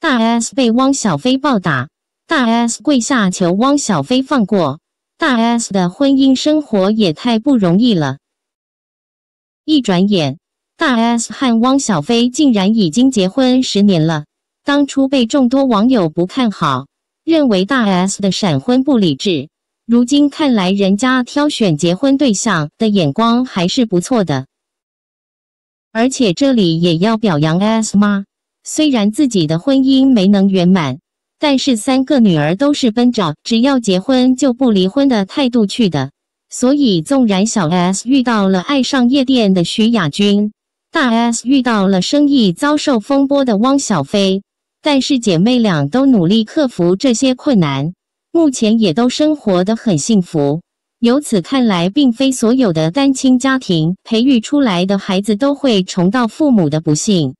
大 S 被汪小菲暴打，大 S 跪下求汪小菲放过。大 S 的婚姻生活也太不容易了。一转眼，大 S 和汪小菲竟然已经结婚十年了。当初被众多网友不看好，认为大 S 的闪婚不理智，如今看来，人家挑选结婚对象的眼光还是不错的。而且这里也要表扬 S 妈。虽然自己的婚姻没能圆满，但是三个女儿都是奔着只要结婚就不离婚的态度去的。所以，纵然小 S 遇到了爱上夜店的徐亚君，大 S 遇到了生意遭受风波的汪小菲，但是姐妹俩都努力克服这些困难，目前也都生活得很幸福。由此看来，并非所有的单亲家庭培育出来的孩子都会重蹈父母的不幸。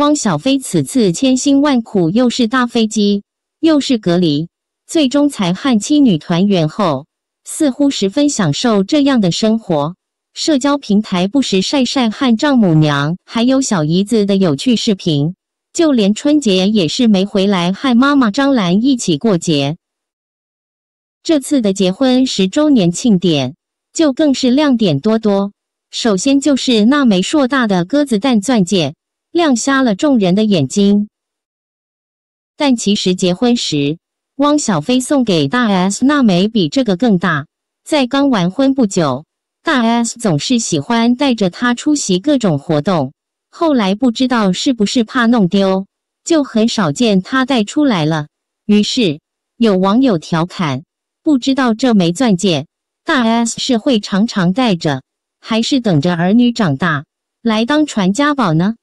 汪小菲此次千辛万苦，又是搭飞机，又是隔离，最终才和妻女团圆后，似乎十分享受这样的生活。社交平台不时晒晒和丈母娘，还有小姨子的有趣视频，就连春节也是没回来，和妈妈张兰一起过节。这次的结婚十周年庆典，就更是亮点多多。首先就是那枚硕大的鸽子蛋钻戒。亮瞎了众人的眼睛，但其实结婚时，汪小菲送给大 S 那枚比这个更大。在刚完婚不久，大 S 总是喜欢带着它出席各种活动。后来不知道是不是怕弄丢，就很少见他带出来了。于是有网友调侃：不知道这枚钻戒，大 S 是会常常戴着，还是等着儿女长大来当传家宝呢？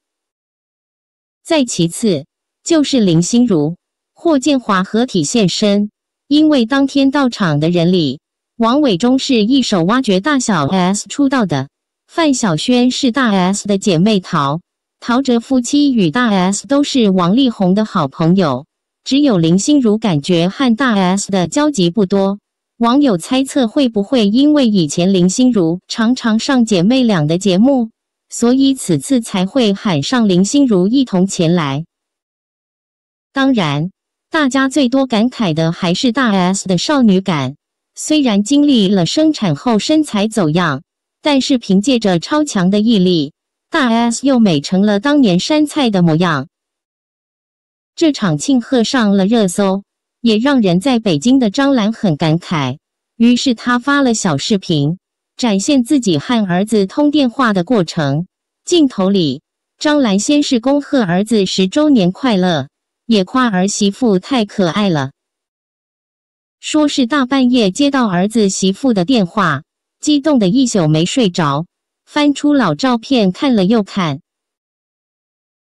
再其次就是林心如、霍建华合体现身，因为当天到场的人里，王伟忠是一手挖掘大小 S 出道的，范晓萱是大 S 的姐妹淘，陶喆夫妻与大 S 都是王力宏的好朋友，只有林心如感觉和大 S 的交集不多，网友猜测会不会因为以前林心如常常上姐妹俩的节目？所以此次才会喊上林心如一同前来。当然，大家最多感慨的还是大 S 的少女感。虽然经历了生产后身材走样，但是凭借着超强的毅力，大 S 又美成了当年山菜的模样。这场庆贺上了热搜，也让人在北京的张兰很感慨。于是她发了小视频。展现自己和儿子通电话的过程。镜头里，张兰先是恭贺儿子十周年快乐，也夸儿媳妇太可爱了。说是大半夜接到儿子媳妇的电话，激动的一宿没睡着，翻出老照片看了又看，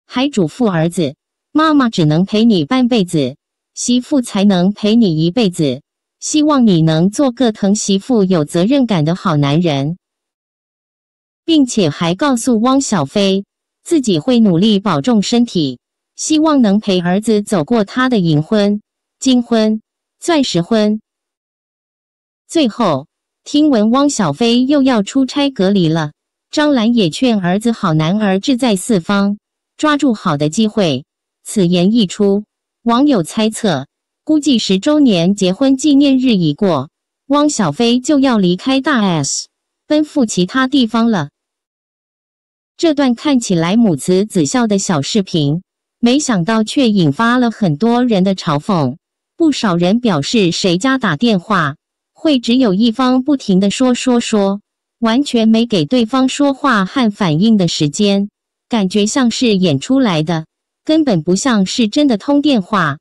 还嘱咐儿子：“妈妈只能陪你半辈子，媳妇才能陪你一辈子。”希望你能做个疼媳妇、有责任感的好男人，并且还告诉汪小菲自己会努力保重身体，希望能陪儿子走过他的银婚、金婚、钻石婚。最后，听闻汪小菲又要出差隔离了，张兰也劝儿子：“好男儿志在四方，抓住好的机会。”此言一出，网友猜测。估计十周年结婚纪念日已过，汪小菲就要离开大 S，奔赴其他地方了。这段看起来母慈子孝的小视频，没想到却引发了很多人的嘲讽。不少人表示，谁家打电话会只有一方不停的说说说，完全没给对方说话和反应的时间，感觉像是演出来的，根本不像是真的通电话。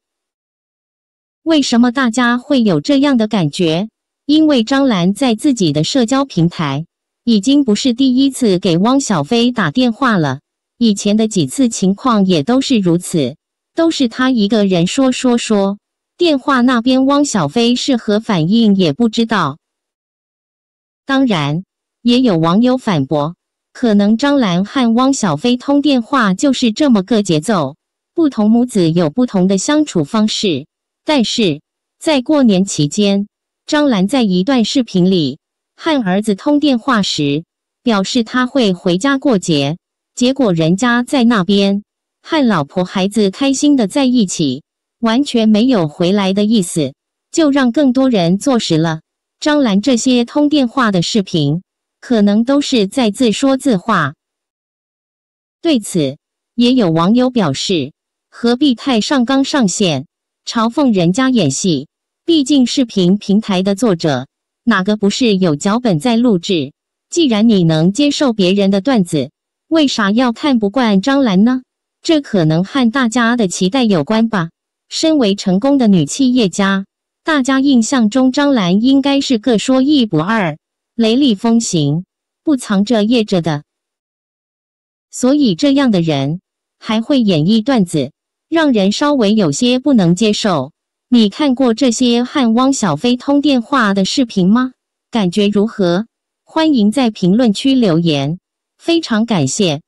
为什么大家会有这样的感觉？因为张兰在自己的社交平台已经不是第一次给汪小菲打电话了，以前的几次情况也都是如此，都是她一个人说说说，电话那边汪小菲是何反应也不知道。当然，也有网友反驳，可能张兰和汪小菲通电话就是这么个节奏，不同母子有不同的相处方式。但是，在过年期间，张兰在一段视频里和儿子通电话时，表示他会回家过节。结果人家在那边和老婆孩子开心的在一起，完全没有回来的意思，就让更多人坐实了张兰这些通电话的视频可能都是在自说自话。对此，也有网友表示：“何必太上纲上线？”嘲讽人家演戏，毕竟视频平台的作者哪个不是有脚本在录制？既然你能接受别人的段子，为啥要看不惯张兰呢？这可能和大家的期待有关吧。身为成功的女企业家，大家印象中张兰应该是个说一不二、雷厉风行、不藏着掖着的。所以这样的人还会演绎段子？让人稍微有些不能接受。你看过这些和汪小菲通电话的视频吗？感觉如何？欢迎在评论区留言，非常感谢。